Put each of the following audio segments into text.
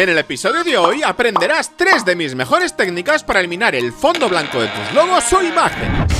En el episodio de hoy aprenderás tres de mis mejores técnicas para eliminar el fondo blanco de tus logos o imágenes.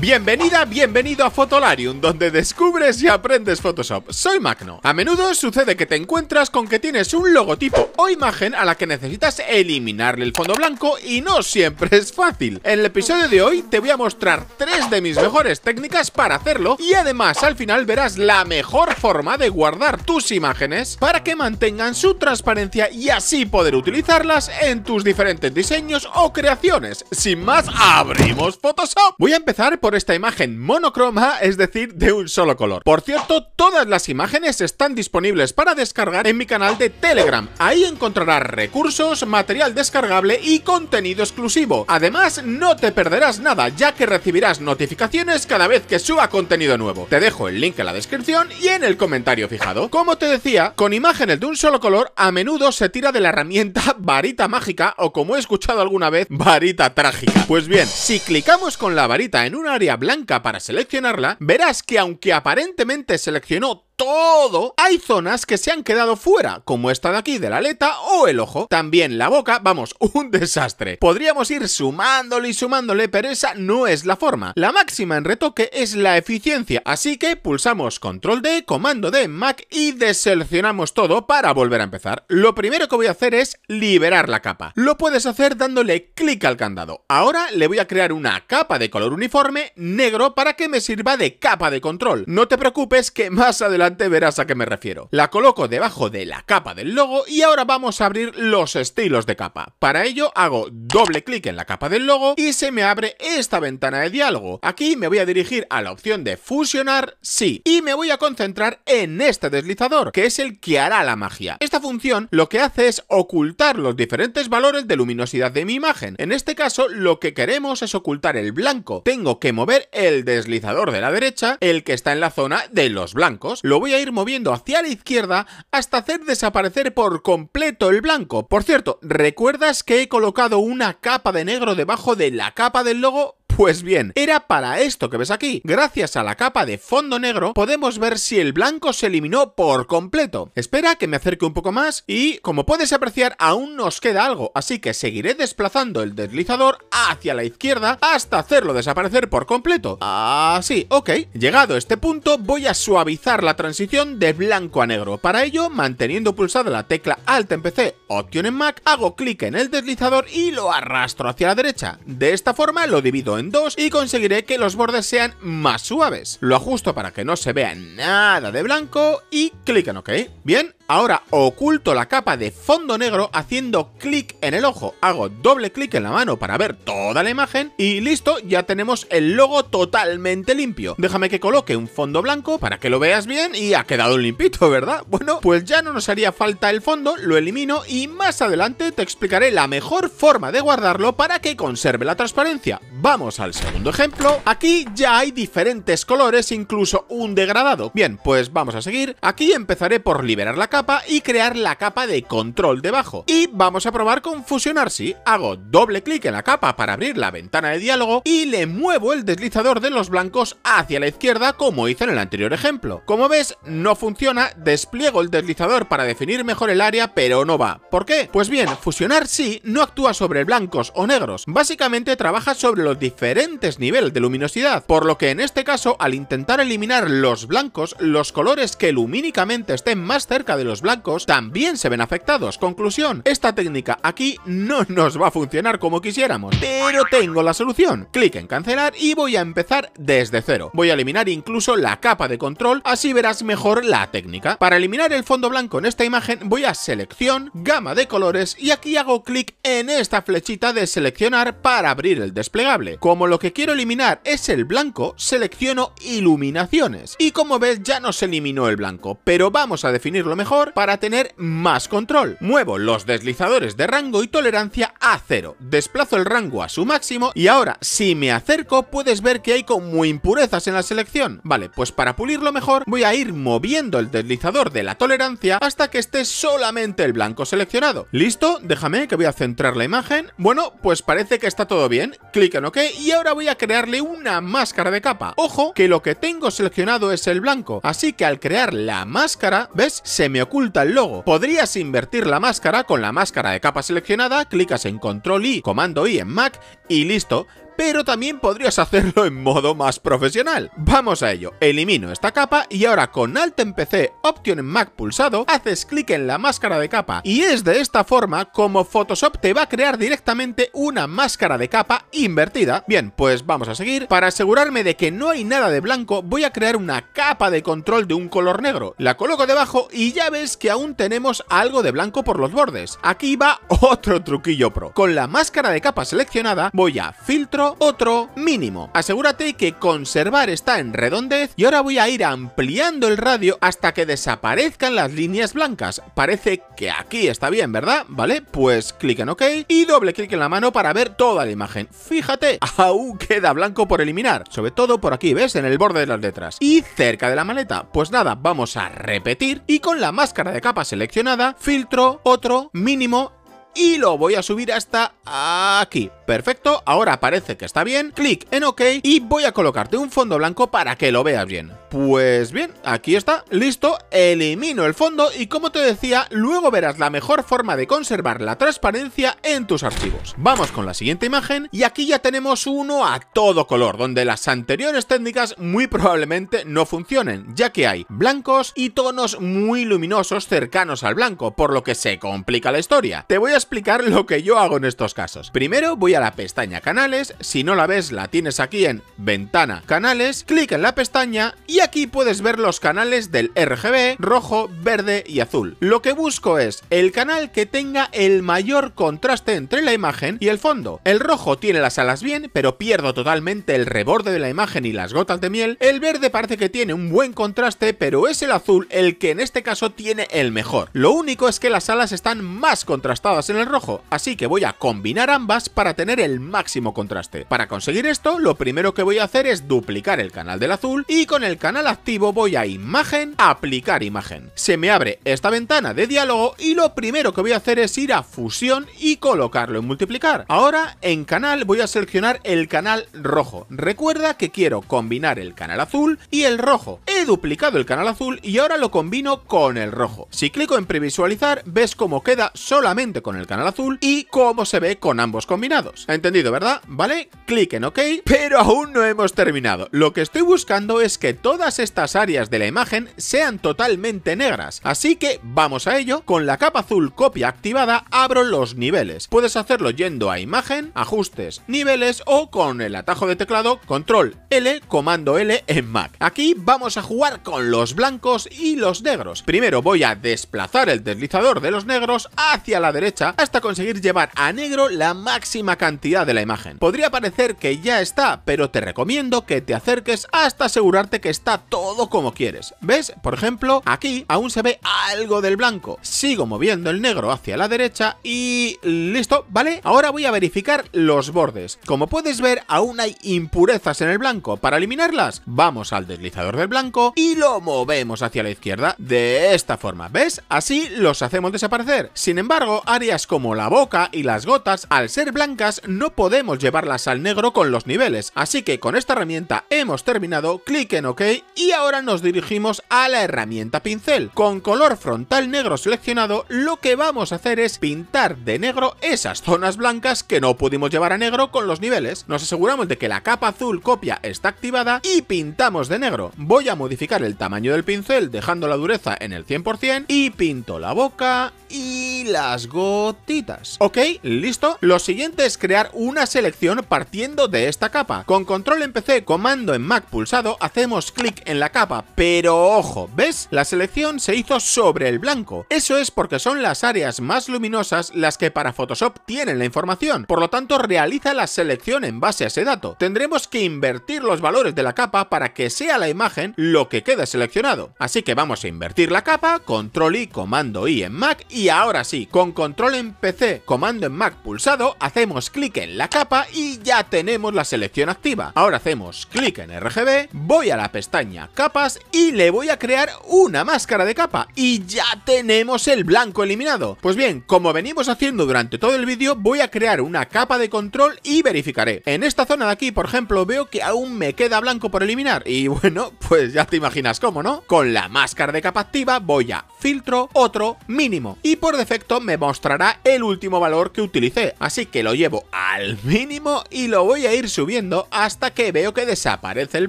Bienvenida, bienvenido a Fotolarium, donde descubres y aprendes Photoshop. Soy Magno. A menudo sucede que te encuentras con que tienes un logotipo o imagen a la que necesitas eliminarle el fondo blanco y no siempre es fácil. En el episodio de hoy te voy a mostrar tres de mis mejores técnicas para hacerlo y además al final verás la mejor forma de guardar tus imágenes para que mantengan su transparencia y así poder utilizarlas en tus diferentes diseños o creaciones. Sin más, abrimos Photoshop. Voy a empezar por esta imagen monocroma, es decir, de un solo color. Por cierto, todas las imágenes están disponibles para descargar en mi canal de Telegram. Ahí encontrarás recursos, material descargable y contenido exclusivo. Además, no te perderás nada, ya que recibirás notificaciones cada vez que suba contenido nuevo. Te dejo el link en la descripción y en el comentario fijado. Como te decía, con imágenes de un solo color, a menudo se tira de la herramienta varita mágica o como he escuchado alguna vez, varita trágica. Pues bien, si clicamos con la varita en una blanca para seleccionarla, verás que aunque aparentemente seleccionó todo, hay zonas que se han quedado fuera, como esta de aquí de la aleta o el ojo. También la boca, vamos, un desastre. Podríamos ir sumándole y sumándole, pero esa no es la forma. La máxima en retoque es la eficiencia, así que pulsamos control D, comando D, Mac y deseleccionamos todo para volver a empezar. Lo primero que voy a hacer es liberar la capa. Lo puedes hacer dándole clic al candado. Ahora le voy a crear una capa de color uniforme negro para que me sirva de capa de control. No te preocupes que más adelante verás a qué me refiero. La coloco debajo de la capa del logo y ahora vamos a abrir los estilos de capa. Para ello hago doble clic en la capa del logo y se me abre esta ventana de diálogo. Aquí me voy a dirigir a la opción de fusionar sí y me voy a concentrar en este deslizador que es el que hará la magia. Esta función lo que hace es ocultar los diferentes valores de luminosidad de mi imagen. En este caso lo que queremos es ocultar el blanco. Tengo que mover el deslizador de la derecha, el que está en la zona de los blancos voy a ir moviendo hacia la izquierda hasta hacer desaparecer por completo el blanco. Por cierto, ¿recuerdas que he colocado una capa de negro debajo de la capa del logo? Pues bien, era para esto que ves aquí. Gracias a la capa de fondo negro podemos ver si el blanco se eliminó por completo. Espera que me acerque un poco más y, como puedes apreciar, aún nos queda algo, así que seguiré desplazando el deslizador hacia la izquierda hasta hacerlo desaparecer por completo. Así, ah, ok. Llegado a este punto, voy a suavizar la transición de blanco a negro. Para ello, manteniendo pulsada la tecla Alt en PC, Option en Mac, hago clic en el deslizador y lo arrastro hacia la derecha. De esta forma lo divido en y conseguiré que los bordes sean más suaves. Lo ajusto para que no se vea nada de blanco y clic en OK. Bien, ahora oculto la capa de fondo negro haciendo clic en el ojo. Hago doble clic en la mano para ver toda la imagen y listo, ya tenemos el logo totalmente limpio. Déjame que coloque un fondo blanco para que lo veas bien y ha quedado limpito, ¿verdad? Bueno, pues ya no nos haría falta el fondo, lo elimino y más adelante te explicaré la mejor forma de guardarlo para que conserve la transparencia. Vamos al segundo ejemplo. Aquí ya hay diferentes colores, incluso un degradado. Bien, pues vamos a seguir. Aquí empezaré por liberar la capa y crear la capa de control debajo. Y vamos a probar con fusionar, si. Hago doble clic en la capa para abrir la ventana de diálogo y le muevo el deslizador de los blancos hacia la izquierda como hice en el anterior ejemplo. Como ves, no funciona, despliego el deslizador para definir mejor el área, pero no va. ¿Por qué? Pues bien, fusionar sí no actúa sobre blancos o negros. Básicamente trabaja sobre diferentes niveles de luminosidad, por lo que en este caso, al intentar eliminar los blancos, los colores que lumínicamente estén más cerca de los blancos también se ven afectados. Conclusión, esta técnica aquí no nos va a funcionar como quisiéramos, pero tengo la solución. Clic en cancelar y voy a empezar desde cero. Voy a eliminar incluso la capa de control, así verás mejor la técnica. Para eliminar el fondo blanco en esta imagen, voy a selección, gama de colores y aquí hago clic en esta flechita de seleccionar para abrir el desplegable. Como lo que quiero eliminar es el blanco, selecciono iluminaciones. Y como ves ya nos eliminó el blanco, pero vamos a definirlo mejor para tener más control. Muevo los deslizadores de rango y tolerancia a cero, desplazo el rango a su máximo y ahora si me acerco puedes ver que hay como impurezas en la selección. Vale, pues para pulirlo mejor voy a ir moviendo el deslizador de la tolerancia hasta que esté solamente el blanco seleccionado. ¿Listo? Déjame que voy a centrar la imagen. Bueno, pues parece que está todo bien. Clic en y ahora voy a crearle una máscara de capa. Ojo, que lo que tengo seleccionado es el blanco, así que al crear la máscara, ¿ves? Se me oculta el logo. Podrías invertir la máscara con la máscara de capa seleccionada, clicas en Control I, Comando I en Mac y listo pero también podrías hacerlo en modo más profesional. Vamos a ello, elimino esta capa y ahora con Alt en PC, Option en Mac pulsado, haces clic en la máscara de capa y es de esta forma como Photoshop te va a crear directamente una máscara de capa invertida. Bien, pues vamos a seguir. Para asegurarme de que no hay nada de blanco, voy a crear una capa de control de un color negro. La coloco debajo y ya ves que aún tenemos algo de blanco por los bordes. Aquí va otro truquillo pro. Con la máscara de capa seleccionada voy a filtro otro mínimo. Asegúrate que conservar está en redondez y ahora voy a ir ampliando el radio hasta que desaparezcan las líneas blancas. Parece que aquí está bien, ¿verdad? Vale, pues clic en OK y doble clic en la mano para ver toda la imagen. Fíjate, aún queda blanco por eliminar, sobre todo por aquí, ¿ves? En el borde de las letras. Y cerca de la maleta, pues nada, vamos a repetir y con la máscara de capa seleccionada, filtro, otro, mínimo y lo voy a subir hasta aquí. Perfecto, ahora parece que está bien, clic en OK y voy a colocarte un fondo blanco para que lo veas bien. Pues bien, aquí está, listo, elimino el fondo y como te decía, luego verás la mejor forma de conservar la transparencia en tus archivos. Vamos con la siguiente imagen y aquí ya tenemos uno a todo color, donde las anteriores técnicas muy probablemente no funcionen, ya que hay blancos y tonos muy luminosos cercanos al blanco, por lo que se complica la historia. Te voy a explicar lo que yo hago en estos casos. Primero voy a la pestaña canales, si no la ves la tienes aquí en ventana canales, clic en la pestaña y y aquí puedes ver los canales del RGB, rojo, verde y azul. Lo que busco es el canal que tenga el mayor contraste entre la imagen y el fondo. El rojo tiene las alas bien, pero pierdo totalmente el reborde de la imagen y las gotas de miel. El verde parece que tiene un buen contraste, pero es el azul el que en este caso tiene el mejor. Lo único es que las alas están más contrastadas en el rojo, así que voy a combinar ambas para tener el máximo contraste. Para conseguir esto, lo primero que voy a hacer es duplicar el canal del azul y con el canal canal activo voy a imagen, aplicar imagen. Se me abre esta ventana de diálogo y lo primero que voy a hacer es ir a fusión y colocarlo en multiplicar. Ahora en canal voy a seleccionar el canal rojo. Recuerda que quiero combinar el canal azul y el rojo he duplicado el canal azul y ahora lo combino con el rojo. Si clico en previsualizar, ves cómo queda solamente con el canal azul y cómo se ve con ambos combinados. ¿Entendido, verdad? ¿Vale? Clic en OK, pero aún no hemos terminado. Lo que estoy buscando es que todas estas áreas de la imagen sean totalmente negras, así que vamos a ello. Con la capa azul copia activada, abro los niveles. Puedes hacerlo yendo a imagen, ajustes, niveles o con el atajo de teclado control L, comando L en Mac. Aquí vamos a jugar con los blancos y los negros. Primero voy a desplazar el deslizador de los negros hacia la derecha hasta conseguir llevar a negro la máxima cantidad de la imagen. Podría parecer que ya está, pero te recomiendo que te acerques hasta asegurarte que está todo como quieres. ¿Ves? Por ejemplo, aquí aún se ve algo del blanco. Sigo moviendo el negro hacia la derecha y... listo, ¿vale? Ahora voy a verificar los bordes. Como puedes ver, aún hay impurezas en el blanco. Para eliminarlas, vamos al deslizador del blanco y lo movemos hacia la izquierda. De esta forma, ¿ves? Así los hacemos desaparecer. Sin embargo, áreas como la boca y las gotas, al ser blancas, no podemos llevarlas al negro con los niveles. Así que con esta herramienta hemos terminado, clic en OK y ahora nos dirigimos a la herramienta pincel. Con color frontal negro seleccionado, lo que vamos a hacer es pintar de negro esas zonas blancas que no pudimos llevar a negro con los niveles. Nos aseguramos de que la capa azul copia está activada y pintamos de negro. Voy a modificar el tamaño del pincel dejando la dureza en el 100% y pinto la boca y las gotitas. Ok, listo. Lo siguiente es crear una selección partiendo de esta capa. Con control en PC, comando en Mac pulsado, hacemos clic en la capa, pero ojo, ¿ves? La selección se hizo sobre el blanco. Eso es porque son las áreas más luminosas las que para Photoshop tienen la información, por lo tanto realiza la selección en base a ese dato. Tendremos que invertir los valores de la capa para que sea la imagen que queda seleccionado. Así que vamos a invertir la capa, control y comando y en Mac y ahora sí, con control en PC, comando en Mac pulsado, hacemos clic en la capa y ya tenemos la selección activa. Ahora hacemos clic en RGB, voy a la pestaña capas y le voy a crear una máscara de capa y ya tenemos el blanco eliminado. Pues bien, como venimos haciendo durante todo el vídeo, voy a crear una capa de control y verificaré. En esta zona de aquí, por ejemplo, veo que aún me queda blanco por eliminar y bueno, pues ya te imaginas cómo, ¿no? Con la máscara de capa activa voy a filtro, otro, mínimo. Y por defecto me mostrará el último valor que utilicé. Así que lo llevo al mínimo y lo voy a ir subiendo hasta que veo que desaparece el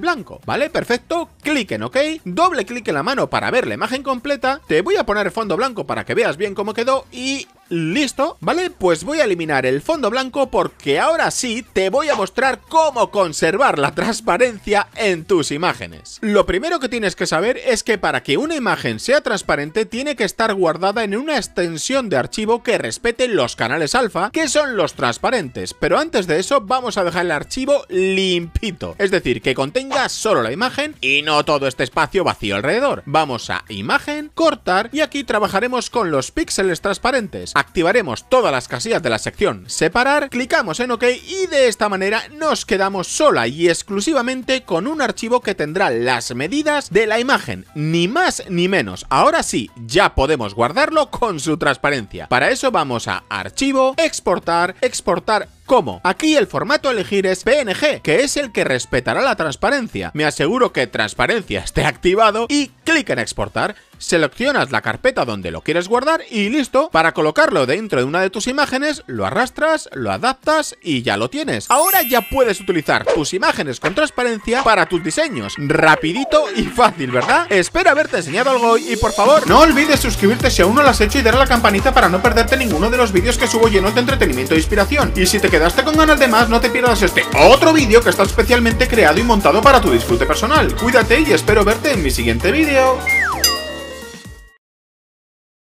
blanco. ¿Vale? Perfecto. Clic en OK. Doble clic en la mano para ver la imagen completa. Te voy a poner fondo blanco para que veas bien cómo quedó. Y ¿Listo? ¿Vale? Pues voy a eliminar el fondo blanco porque ahora sí te voy a mostrar cómo conservar la transparencia en tus imágenes. Lo primero que tienes que saber es que para que una imagen sea transparente tiene que estar guardada en una extensión de archivo que respete los canales alfa, que son los transparentes, pero antes de eso vamos a dejar el archivo limpito, es decir, que contenga solo la imagen y no todo este espacio vacío alrededor. Vamos a imagen, cortar y aquí trabajaremos con los píxeles transparentes activaremos todas las casillas de la sección separar, clicamos en OK y de esta manera nos quedamos sola y exclusivamente con un archivo que tendrá las medidas de la imagen, ni más ni menos. Ahora sí, ya podemos guardarlo con su transparencia. Para eso vamos a archivo, exportar, exportar cómo. Aquí el formato a elegir es PNG, que es el que respetará la transparencia. Me aseguro que transparencia esté activado y clic en exportar. Seleccionas la carpeta donde lo quieres guardar y listo. Para colocarlo dentro de una de tus imágenes, lo arrastras, lo adaptas y ya lo tienes. Ahora ya puedes utilizar tus imágenes con transparencia para tus diseños. Rapidito y fácil, ¿verdad? Espero haberte enseñado algo hoy y por favor, no olvides suscribirte si aún no lo has hecho y dar a la campanita para no perderte ninguno de los vídeos que subo llenos de entretenimiento e inspiración. Y si te quedas quedaste con ganas de más, no te pierdas este otro vídeo que está especialmente creado y montado para tu disfrute personal. Cuídate y espero verte en mi siguiente vídeo.